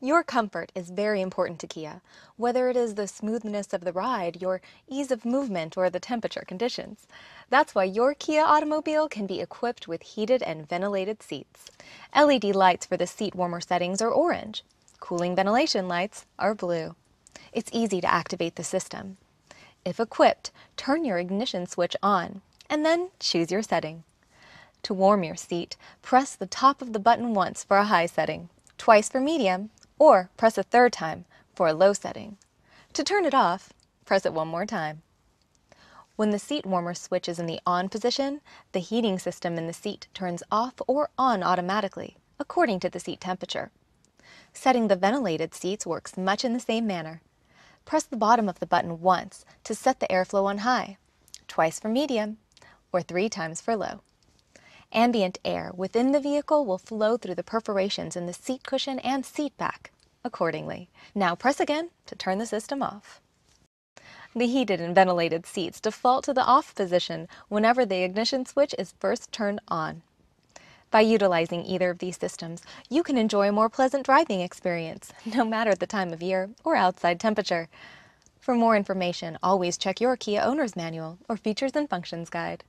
Your comfort is very important to Kia, whether it is the smoothness of the ride, your ease of movement, or the temperature conditions. That's why your Kia automobile can be equipped with heated and ventilated seats. LED lights for the seat warmer settings are orange. Cooling ventilation lights are blue. It's easy to activate the system. If equipped, turn your ignition switch on and then choose your setting. To warm your seat, press the top of the button once for a high setting, twice for medium, or press a third time for a low setting. To turn it off, press it one more time. When the seat warmer switch is in the on position, the heating system in the seat turns off or on automatically, according to the seat temperature. Setting the ventilated seats works much in the same manner. Press the bottom of the button once to set the airflow on high, twice for medium, or three times for low. Ambient air within the vehicle will flow through the perforations in the seat cushion and seat back accordingly. Now press again to turn the system off. The heated and ventilated seats default to the off position whenever the ignition switch is first turned on. By utilizing either of these systems, you can enjoy a more pleasant driving experience, no matter the time of year or outside temperature. For more information, always check your Kia Owner's Manual or Features and Functions Guide.